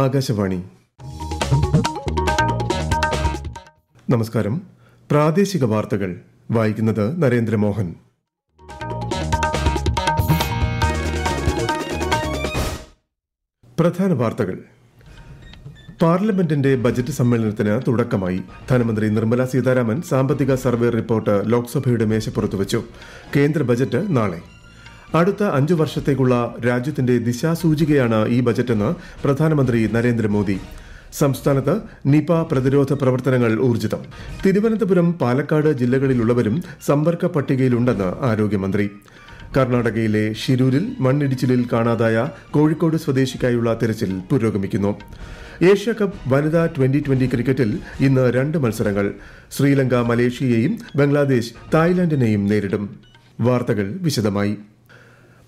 ആകാശവാണി നമസ്കാരം പ്രാദേശിക വാർത്തകൾ വായിക്കുന്നത് നരേന്ദ്രമോഹൻ പ്രധാന വാർത്തകൾ പാർലമെന്റിന്റെ ബജറ്റ് സമ്മേളനത്തിന് തുടക്കമായി ധനമന്ത്രി നിർമ്മല സീതാരാമൻ സാമ്പത്തിക സർവേ റിപ്പോർട്ട് ലോക്സഭയുടെ മേശപ്പുറത്ത് വെച്ചു കേന്ദ്ര ബജറ്റ് നാളെ അടുത്ത അഞ്ചു വർഷത്തേക്കുള്ള രാജ്യത്തിന്റെ ദിശാസൂചികയാണ് ഈ ബജറ്റെന്ന് പ്രധാനമന്ത്രി നരേന്ദ്രമോദി സംസ്ഥാനത്ത് നിപ പ്രതിരോധ പ്രവർത്തനങ്ങൾ ഊർജിതം തിരുവനന്തപുരം പാലക്കാട് ജില്ലകളിലുള്ളവരും സമ്പർക്ക പട്ടികയിലുണ്ടെന്ന് ആരോഗ്യമന്ത്രി കർണാടകയിലെ ഷിരൂരിൽ മണ്ണിടിച്ചിലിൽ കാണാതായ കോഴിക്കോട് സ്വദേശിക്കായുള്ള തിരച്ചിൽ പുരോഗമിക്കുന്നു ഏഷ്യ കപ്പ് വനിതാ ട്വന്റി ട്വന്റി ക്രിക്കറ്റിൽ ഇന്ന് രണ്ട് മത്സരങ്ങൾ ശ്രീലങ്ക മലേഷ്യയെയും ബംഗ്ലാദേശ് തായ്ലാന്റിനെയും നേരിടും വാർത്തകൾ വിശദമായി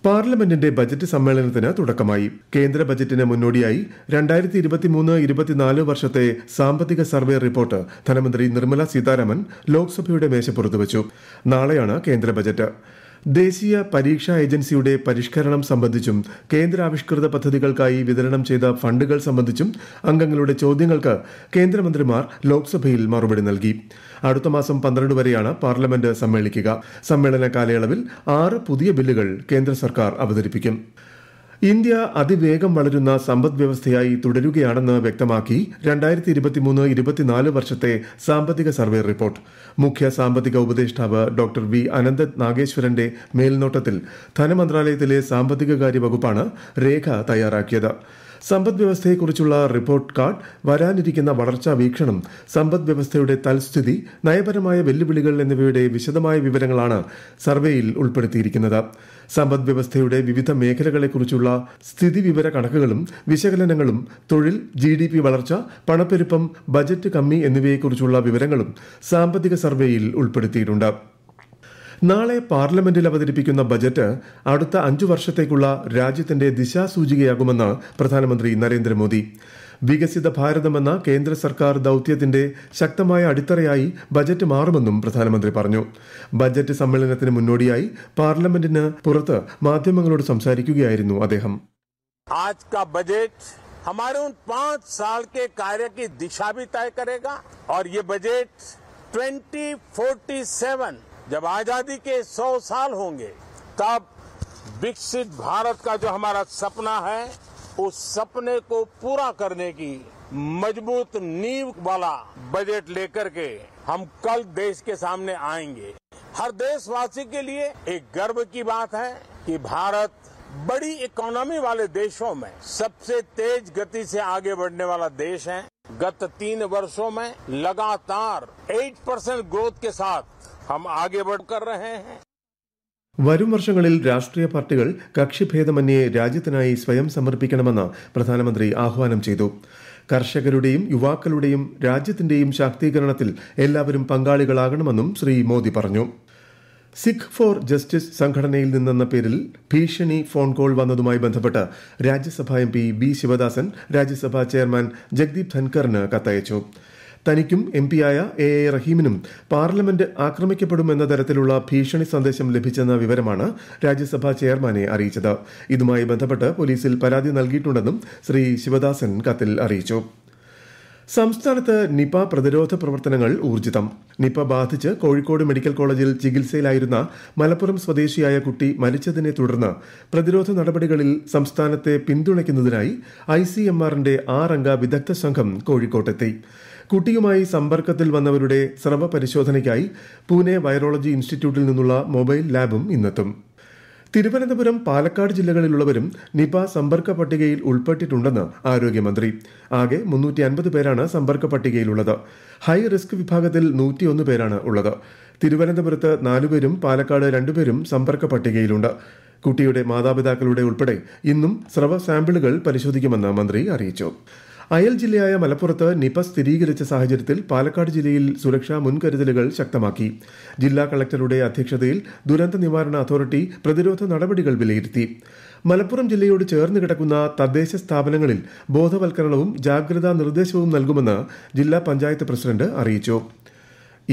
പാർലമെന്റിന്റെ ബജറ്റ് സമ്മേളനത്തിന് തുടക്കമായി കേന്ദ്ര ബജറ്റിന് മുന്നോടിയായി രണ്ടായിരത്തി ഇരുപത്തിമൂന്ന് ഇരുപത്തിനാല് വർഷത്തെ സാമ്പത്തിക സർവേ റിപ്പോർട്ട് ധനമന്ത്രി നിർമ്മല സീതാരാമൻ ലോക്സഭയുടെ മേശപ്പുറത്ത് വച്ചു നാളെയാണ് കേന്ദ്ര ബജറ്റ് ദേശീയ പരീക്ഷാ ഏജൻസിയുടെ പരിഷ്കരണം സംബന്ധിച്ചും കേന്ദ്രാവിഷ്കൃത പദ്ധതികൾക്കായി വിതരണം ചെയ്ത ഫണ്ടുകൾ സംബന്ധിച്ചും അംഗങ്ങളുടെ ചോദ്യങ്ങൾക്ക് കേന്ദ്രമന്ത്രിമാർ ലോക്സഭയിൽ മറുപടി നൽകി അടുത്ത മാസം പന്ത്രണ്ട് വരെയാണ് പാർലമെന്റ് സമ്മേളിക്കുക സമ്മേളന കാലയളവിൽ ആറ് പുതിയ ബില്ലുകൾ കേന്ദ്ര സർക്കാർ അവതരിപ്പിക്കും ഇന്ത്യ അതിവേഗം വളരുന്ന സമ്പദ് വ്യവസ്ഥയായി തുടരുകയാണെന്ന് വ്യക്തമാക്കി രണ്ടായിരത്തി ഇരുപത്തിമൂന്ന് ഇരുപത്തിനാല് വർഷത്തെ സാമ്പത്തിക സർവേ റിപ്പോർട്ട് മുഖ്യ സാമ്പത്തിക ഉപദേഷ്ടാവ് ഡോക്ടർ വി അനന്ത നാഗേശ്വരന്റെ മേൽനോട്ടത്തിൽ ധനമന്ത്രാലയത്തിലെ സാമ്പത്തിക കാര്യ വകുപ്പാണ് രേഖ തയ്യാറാക്കിയത് സമ്പദ് വ്യവസ്ഥയെക്കുറിച്ചുള്ള റിപ്പോർട്ട് കാർഡ് വരാനിരിക്കുന്ന വളർച്ചാ വീക്ഷണം സമ്പദ് വ്യവസ്ഥയുടെ തൽസ്ഥിതി നയപരമായ വെല്ലുവിളികൾ എന്നിവയുടെ വിശദമായ വിവരങ്ങളാണ് സർവേയിൽ ഉൾപ്പെടുത്തിയിരിക്കുന്നത് സമ്പദ് വ്യവസ്ഥയുടെ വിവിധ മേഖലകളെക്കുറിച്ചുള്ള സ്ഥിതി വിവര കണക്കുകളും വിശകലനങ്ങളും തൊഴിൽ ജി ഡി പി വളർച്ച പണപ്പെരുപ്പം ബജറ്റ് കമ്മി എന്നിവയെക്കുറിച്ചുള്ള വിവരങ്ങളും സാമ്പത്തിക സർവേയിൽ ഉൾപ്പെടുത്തിയിട്ടുണ്ട് നാളെ പാർലമെന്റിൽ അവതരിപ്പിക്കുന്ന ബജറ്റ് അടുത്ത അഞ്ചു വർഷത്തേക്കുള്ള രാജ്യത്തിന്റെ ദിശാസൂചികയാകുമെന്ന് പ്രധാനമന്ത്രി നരേന്ദ്രമോദി വികസിത ഭാരതമെന്ന കേന്ദ്ര സർക്കാർ ദൌത്യത്തിന്റെ ശക്തമായ അടിത്തറയായി ബജറ്റ് മാറുമെന്നും പ്രധാനമന്ത്രി പറഞ്ഞു ബജറ്റ് സമ്മേളനത്തിന് മുന്നോടിയായി പാർലമെന്റിന് പുറത്ത് മാധ്യമങ്ങളോട് സംസാരിക്കുകയായിരുന്നു അദ്ദേഹം ആജ് കാ हमारे उन पांच साल के कार्य की दिशा भी तय करेगा और ये बजट 2047 जब आजादी के सौ साल होंगे तब विकसित भारत का जो हमारा सपना है उस सपने को पूरा करने की मजबूत नींव वाला बजट लेकर के हम कल देश के सामने आएंगे हर देशवासी के लिए एक गर्व की बात है कि भारत बड़ी इकोनॉमी वाले देशों में सबसे तेज गति से आगे बढ़ने वाला देश है गत तीन वर्षों में लगातार 8 परसेंट ग्रोथ के साथ വരും വർഷങ്ങളിൽ രാഷ്ട്രീയ പാർട്ടികൾ കക്ഷിഭേദമന്യേ രാജ്യത്തിനായി സ്വയം സമർപ്പിക്കണമെന്ന് പ്രധാനമന്ത്രി ആഹ്വാനം ചെയ്തു കർഷകരുടെയും യുവാക്കളുടെയും രാജ്യത്തിന്റെയും ശാക്തീകരണത്തിൽ എല്ലാവരും പങ്കാളികളാകണമെന്നും ശ്രീ മോദി പറഞ്ഞു സിഖ് ഫോർ ജസ്റ്റിസ് സംഘടനയിൽ നിന്നെന്ന പേരിൽ ഭീഷണി ഫോൺ കോൾ വന്നതുമായി ബന്ധപ്പെട്ട് Rajya Sabha M P B Sivadasan Rajya Sabha chairman Jagdeep ധൻകറിന് കത്തയച്ചു തനിക്കും എം പിയായ എ എ റഹീമിനും പാർലമെന്റ് ആക്രമിക്കപ്പെടുമെന്ന തരത്തിലുള്ള ഭീഷണി സന്ദേശം ലഭിച്ചെന്ന വിവരമാണ് രാജ്യസഭാ ചെയർമാനെ അറിയിച്ചത് ഇതുമായി ബന്ധപ്പെട്ട് പോലീസിൽ പരാതി നൽകിയിട്ടുണ്ടെന്നും ശ്രീ ശിവദാസൻ കത്തിൽ അറിയിച്ചു സംസ്ഥാനത്ത് നിപ പ്രതിരോധ പ്രവർത്തനങ്ങൾ ഊർജിതം നിപ ബാധിച്ച് കോഴിക്കോട് മെഡിക്കൽ കോളേജിൽ ചികിത്സയിലായിരുന്ന മലപ്പുറം സ്വദേശിയായ കുട്ടി മരിച്ചതിനെ തുടർന്ന് പ്രതിരോധ നടപടികളിൽ സംസ്ഥാനത്തെ പിന്തുണയ്ക്കുന്നതിനായി ഐ സി എം ആറിന്റെ ആറംഗ വിദഗ്ധ സംഘം കോഴിക്കോട്ടെത്തി കുട്ടിയുമായി സമ്പർക്കത്തിൽ വന്നവരുടെ സ്രവ പരിശോധനയ്ക്കായി പൂനെ വൈറോളജി ഇൻസ്റ്റിറ്റ്യൂട്ടിൽ നിന്നുള്ള മൊബൈൽ ലാബും ഇന്നെത്തും തിരുവനന്തപുരം പാലക്കാട് ജില്ലകളിലുള്ളവരും നിപ സമ്പർക്ക പട്ടികയിൽ ഉൾപ്പെട്ടിട്ടുണ്ടെന്ന് ആരോഗ്യമന്ത്രി ആകെ മുന്നൂറ്റി അൻപത് പേരാണ് സമ്പർക്ക പട്ടികയിലുള്ളത് ഹൈ റിസ്ക് വിഭാഗത്തിൽ നൂറ്റിയൊന്ന് പേരാണ് ഉള്ളത് തിരുവനന്തപുരത്ത് നാലുപേരും പാലക്കാട് രണ്ടുപേരും സമ്പർക്ക പട്ടികയിലുണ്ട് കുട്ടിയുടെ മാതാപിതാക്കളുടെ ഉൾപ്പെടെ ഇന്നും സ്രവ സാമ്പിളുകൾ പരിശോധിക്കുമെന്ന് മന്ത്രി അറിയിച്ചു അയൽ ജില്ലയായ മലപ്പുറത്ത് നിപ സ്ഥിരീകരിച്ച സാഹചര്യത്തിൽ പാലക്കാട് ജില്ലയിൽ സുരക്ഷാ മുൻകരുതലുകൾ ശക്തമാക്കി ജില്ലാ കളക്ടറുടെ അധ്യക്ഷതയിൽ ദുരന്ത നിവാരണ അതോറിറ്റി പ്രതിരോധ നടപടികൾ വിലയിരുത്തി മലപ്പുറം ജില്ലയോട് ചേർന്ന് കിടക്കുന്ന തദ്ദേശ സ്ഥാപനങ്ങളിൽ ബോധവൽക്കരണവും ജാഗ്രതാ നിർദ്ദേശവും നൽകുമെന്ന് ജില്ലാ പഞ്ചായത്ത് പ്രസിഡന്റ് അറിയിച്ചു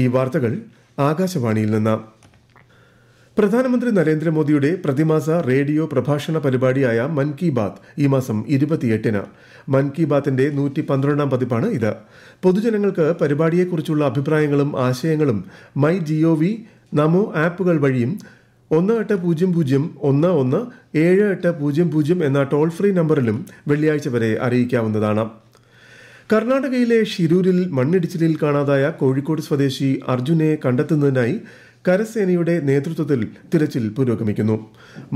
ഈ വാർത്തകൾ ആകാശവാണിയിൽ നിന്നാണ് പ്രധാനമന്ത്രി നരേന്ദ്രമോദിയുടെ പ്രതിമാസ റേഡിയോ പ്രഭാഷണ പരിപാടിയായ മൻ കി ബാത് ഈ മാസം ഇരുപത്തിയെട്ടിന് മൻ കി ബാത്തിന്റെ നൂറ്റി പന്ത്രണ്ടാം പതിപ്പാണ് ഇത് പൊതുജനങ്ങൾക്ക് പരിപാടിയെക്കുറിച്ചുള്ള അഭിപ്രായങ്ങളും ആശയങ്ങളും മൈ വി നമോ ആപ്പുകൾ വഴിയും ഒന്ന് എട്ട് പൂജ്യം പൂജ്യം ഒന്ന് ഒന്ന് ഏഴ് എട്ട് പൂജ്യം പൂജ്യം എന്ന ടോൾ ഫ്രീ നമ്പറിലും വെള്ളിയാഴ്ച വരെ അറിയിക്കാവുന്നതാണ് കർണാടകയിലെ ഷിരൂരിൽ മണ്ണിടിച്ചിലിൽ കാണാതായ കോഴിക്കോട് സ്വദേശി അർജുനെ കണ്ടെത്തുന്നതിനായി കരസേനയുടെ നേതൃത്വത്തിൽ തിരച്ചിൽ പുരോഗമിക്കുന്നു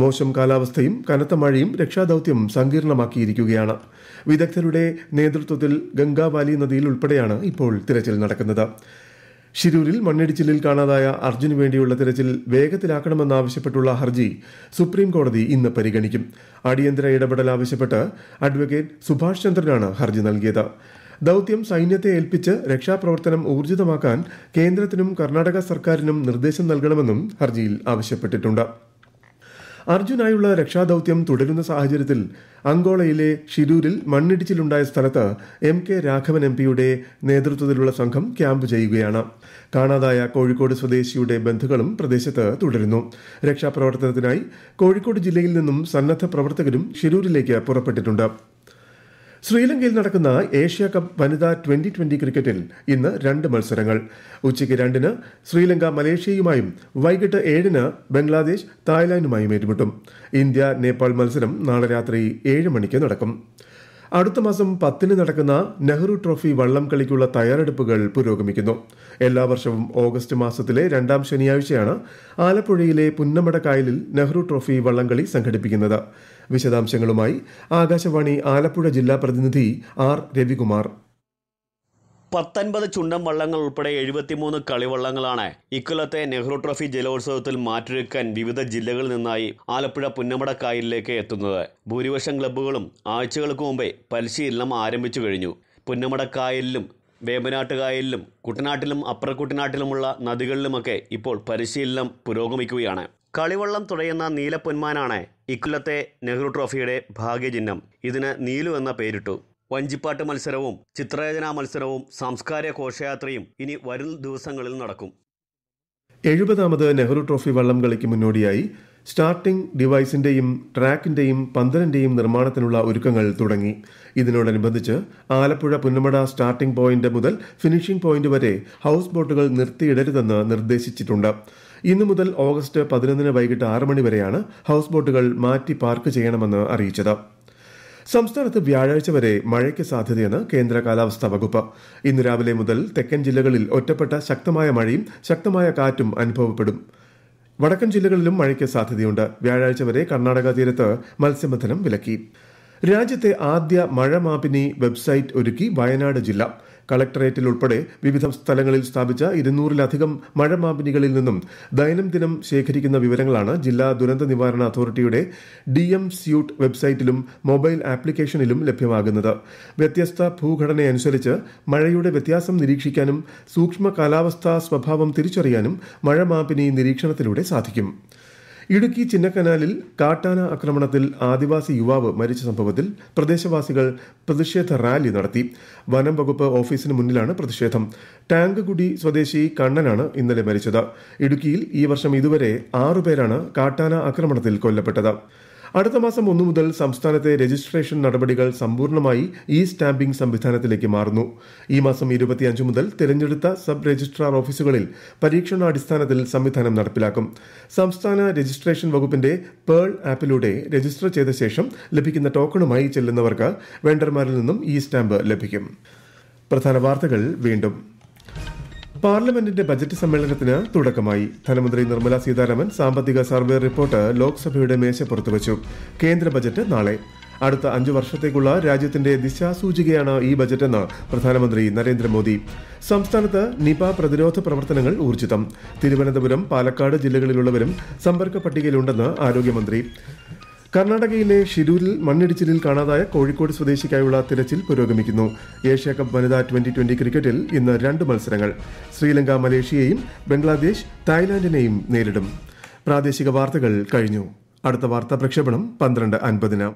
മോശം കാലാവസ്ഥയും കനത്ത മഴയും രക്ഷാദൌത്യം സങ്കീർണമാക്കിയിരിക്കുകയാണ് വിദഗ്ധരുടെ നേതൃത്വത്തിൽ ഗംഗാവാലി നദിയിൽ ഉൾപ്പെടെയാണ് ഇപ്പോൾ തിരച്ചിൽ നടക്കുന്നത് ഷിരൂരിൽ മണ്ണിടിച്ചിലിൽ കാണാതായ അർജുന് വേണ്ടിയുള്ള തിരച്ചിൽ വേഗത്തിലാക്കണമെന്നാവശ്യപ്പെട്ടുള്ള ഹർജി സുപ്രീം കോടതി ഇന്ന് പരിഗണിക്കും അടിയന്തര ഇടപെടൽ ആവശ്യപ്പെട്ട് അഡ്വക്കേറ്റ് സുഭാഷ് ചന്ദ്രനാണ് ഹർജി നൽകിയത് ദൌത്യം സൈന്യത്തെ ഏൽപ്പിച്ച് രക്ഷാപ്രവർത്തനം ഊർജിതമാക്കാൻ കേന്ദ്രത്തിനും കർണാടക സർക്കാരിനും നിർദ്ദേശം നൽകണമെന്നും ഹർജിയിൽ ആവശ്യപ്പെട്ടിട്ടുണ്ട് അർജുനായുള്ള രക്ഷാദൌത്യം തുടരുന്ന സാഹചര്യത്തിൽ അങ്കോളയിലെ ഷിരൂരിൽ മണ്ണിടിച്ചിലുണ്ടായ സ്ഥലത്ത് എം കെ രാഘവൻ എം പിയുടെ നേതൃത്വത്തിലുള്ള സംഘം ക്യാമ്പ് ചെയ്യുകയാണ് കാണാതായ കോഴിക്കോട് സ്വദേശിയുടെ ബന്ധുക്കളും പ്രദേശത്ത് തുടരുന്നു രക്ഷാപ്രവർത്തനത്തിനായി കോഴിക്കോട് ജില്ലയിൽ നിന്നും സന്നദ്ധ പ്രവർത്തകരും ഷിരൂരിലേക്ക് പുറപ്പെട്ടിട്ടുണ്ട് ശ്രീലങ്കയിൽ നടക്കുന്ന ഏഷ്യ കപ്പ് വനിതാ ട്വന്റി ട്വന്റി ക്രിക്കറ്റിൽ ഇന്ന് രണ്ട് മത്സരങ്ങൾ ഉച്ചയ്ക്ക് രണ്ടിന് ശ്രീലങ്ക മലേഷ്യയുമായും വൈകിട്ട് ഏഴിന് ബംഗ്ലാദേശ് തായ്ലാന്റുമായും ഏറ്റുമുട്ടും ഇന്ത്യ നേപ്പാൾ മത്സരം നാളെ രാത്രി ഏഴ് മണിക്ക് നടക്കും അടുത്ത മാസം പത്തിന് നടക്കുന്ന നെഹ്റു ട്രോഫി വള്ളം കളിക്കുള്ള തയ്യാറെടുപ്പുകൾ പുരോഗമിക്കുന്നു എല്ലാ വർഷവും ഓഗസ്റ്റ് മാസത്തിലെ രണ്ടാം ശനിയാഴ്ചയാണ് ആലപ്പുഴയിലെ പുന്നമടക്കായലിൽ കായലിൽ നെഹ്റു ട്രോഫി വള്ളംകളി സംഘടിപ്പിക്കുന്നത് വിശദാംശങ്ങളുമായി ആകാശവാണി ആലപ്പുഴ ജില്ലാ പ്രതിനിധി ആർ രവികുമാർ പത്തൊൻപത് ചുണ്ടൻ വള്ളങ്ങൾ ഉൾപ്പെടെ എഴുപത്തിമൂന്ന് കളിവള്ളങ്ങളാണ് ഇക്കൊല്ലത്തെ നെഹ്റു ട്രോഫി ജലോത്സവത്തിൽ മാറ്റുരക്കാൻ വിവിധ ജില്ലകളിൽ നിന്നായി ആലപ്പുഴ പുന്നമട എത്തുന്നത് ഭൂരിപക്ഷം ക്ലബ്ബുകളും ആഴ്ചകൾക്ക് മുമ്പേ പരിശീലനം ആരംഭിച്ചു കഴിഞ്ഞു പുന്നമട കായലിലും വേമ്പനാട്ടുകായലിലും കുട്ടനാട്ടിലും അപ്പുറ കുട്ടനാട്ടിലുമുള്ള നദികളിലുമൊക്കെ ഇപ്പോൾ പരിശീലനം പുരോഗമിക്കുകയാണ് കളിവള്ളം തുഴയുന്ന നീലപ്പൊന്മാനാണ് ഇക്കൊല്ലത്തെ നെഹ്റു ട്രോഫിയുടെ ഭാഗ്യചിഹ്നം ഇതിന് നീലു എന്ന പേരിട്ടു വഞ്ചിപ്പാട്ട് മത്സരവും ചിത്രരചനാ മത്സരവും സാംസ്കാരിക ഘോഷയാത്രയും ഇനി വരും ദിവസങ്ങളിൽ നടക്കും എഴുപതാമത് നെഹ്റു ട്രോഫി വള്ളം കളിക്ക് മുന്നോടിയായി സ്റ്റാർട്ടിംഗ് ഡിവൈസിന്റെയും ട്രാക്കിന്റെയും പന്തലിന്റെയും നിർമ്മാണത്തിനുള്ള ഒരുക്കങ്ങൾ തുടങ്ങി ഇതിനോടനുബന്ധിച്ച് ആലപ്പുഴ പുന്നമട സ്റ്റാർട്ടിംഗ് പോയിന്റ് മുതൽ ഫിനിഷിംഗ് പോയിന്റ് വരെ ഹൗസ് ബോട്ടുകൾ നിർത്തിയിടരുതെന്ന് നിർദ്ദേശിച്ചിട്ടുണ്ട് ഇന്നു മുതൽ ഓഗസ്റ്റ് പതിനൊന്നിന് വൈകിട്ട് ആറ് മണി വരെയാണ് ഹൗസ് ബോട്ടുകൾ മാറ്റി പാർക്ക് ചെയ്യണമെന്ന് അറിയിച്ചത് സംസ്ഥാനത്ത് വ്യാഴാഴ്ച വരെ മഴയ്ക്ക് സാധ്യതയെന്ന് കേന്ദ്ര കാലാവസ്ഥാ വകുപ്പ് ഇന്ന് രാവിലെ മുതൽ തെക്കൻ ജില്ലകളിൽ ഒറ്റപ്പെട്ട ശക്തമായ മഴയും ശക്തമായ കാറ്റും അനുഭവപ്പെടും വടക്കൻ ജില്ലകളിലും മഴയ്ക്ക് സാധ്യതയുണ്ട് വ്യാഴാഴ്ച വരെ കർണാടക തീരത്ത് മത്സ്യബന്ധനം വിലക്കി രാജ്യത്തെ ആദ്യ മഴമാപിനി വെബ്സൈറ്റ് ഒരുക്കി വയനാട് ജില്ല കളക്ടറേറ്റിൽ ഉൾപ്പെടെ വിവിധ സ്ഥലങ്ങളിൽ സ്ഥാപിച്ച ഇരുന്നൂറിലധികം മഴമാപിനികളിൽ നിന്നും ദൈനംദിനം ശേഖരിക്കുന്ന വിവരങ്ങളാണ് ജില്ലാ ദുരന്ത നിവാരണ അതോറിറ്റിയുടെ ഡി എം സ്യൂട്ട് വെബ്സൈറ്റിലും മൊബൈൽ ആപ്ലിക്കേഷനിലും ലഭ്യമാകുന്നത് വ്യത്യസ്ത ഭൂഘടനയനുസരിച്ച് മഴയുടെ വ്യത്യാസം നിരീക്ഷിക്കാനും സൂക്ഷ്മ കാലാവസ്ഥാ സ്വഭാവം തിരിച്ചറിയാനും മഴമാപിനി നിരീക്ഷണത്തിലൂടെ സാധിക്കും ഇടുക്കി ചിന്നക്കനാലിൽ കാട്ടാന ആക്രമണത്തിൽ ആദിവാസി യുവാവ് മരിച്ച സംഭവത്തിൽ പ്രദേശവാസികൾ പ്രതിഷേധ റാലി നടത്തി വനം വകുപ്പ് ഓഫീസിന് മുന്നിലാണ് പ്രതിഷേധം ടാങ്കുടി സ്വദേശി കണ്ണനാണ് ഇന്നലെ മരിച്ചത് ഇടുക്കിയിൽ ഈ വർഷം ഇതുവരെ ആറുപേരാണ് കാട്ടാന ആക്രമണത്തിൽ കൊല്ലപ്പെട്ടത് അടുത്ത മാസം ഒന്നു മുതൽ സംസ്ഥാനത്തെ രജിസ്ട്രേഷൻ നടപടികൾ സമ്പൂർണ്ണമായി ഇ സ്റ്റാമ്പിംഗ് സംവിധാനത്തിലേക്ക് മാറുന്നു ഈ മാസം ഇരുപത്തിയഞ്ച് മുതൽ തെരഞ്ഞെടുത്ത സബ് രജിസ്ട്രാർ ഓഫീസുകളിൽ പരീക്ഷണാടിസ്ഥാനത്തിൽ സംവിധാനം നടപ്പിലാക്കും സംസ്ഥാന രജിസ്ട്രേഷൻ വകുപ്പിന്റെ പേൾ ആപ്പിലൂടെ രജിസ്റ്റർ ചെയ്ത ശേഷം ലഭിക്കുന്ന ടോക്കണുമായി ചെല്ലുന്നവർക്ക് വെണ്ടർമാരിൽ നിന്നും ഇ സ്റ്റാമ്പ് ലഭിക്കും പ്രധാന വാർത്തകൾ വീണ്ടും പാർലമെന്റിന്റെ ബജറ്റ് സമ്മേളനത്തിന് തുടക്കമായി ധനമന്ത്രി നിർമ്മല സീതാരാമൻ സാമ്പത്തിക സർവേ റിപ്പോർട്ട് ലോക്സഭയുടെ മേശ പുറത്തുവച്ചു കേന്ദ്ര ബജറ്റ് നാളെ അടുത്ത അഞ്ചു വർഷത്തേക്കുള്ള രാജ്യത്തിന്റെ ദിശാസൂചികയാണ് ഈ ബജറ്റെന്ന് പ്രധാനമന്ത്രി നരേന്ദ്രമോദി സംസ്ഥാനത്ത് നിപ പ്രതിരോധ പ്രവർത്തനങ്ങൾ ഊർജിതം തിരുവനന്തപുരം പാലക്കാട് ജില്ലകളിലുള്ളവരും സമ്പർക്ക പട്ടികയിലുണ്ടെന്ന് ആരോഗ്യമന്ത്രി കർണാടകയിലെ ഷിരൂരിൽ മണ്ണിടിച്ചിലിൽ കാണാതായ കോഴിക്കോട് സ്വദേശിക്കായുള്ള തിരച്ചിൽ പുരോഗമിക്കുന്നു ഏഷ്യ കപ്പ് വനിതാ ട്വന്റി ട്വന്റി ക്രിക്കറ്റിൽ ഇന്ന് രണ്ട് മത്സരങ്ങൾ ശ്രീലങ്ക മലേഷ്യയെയും ബംഗ്ലാദേശ് തായ്ലാന്റിനെയും നേരിടും പ്രാദേശിക വാർത്തകൾ കഴിഞ്ഞു അടുത്ത വാർത്താ പ്രക്ഷേപണം പന്ത്രണ്ട് അൻപതിന്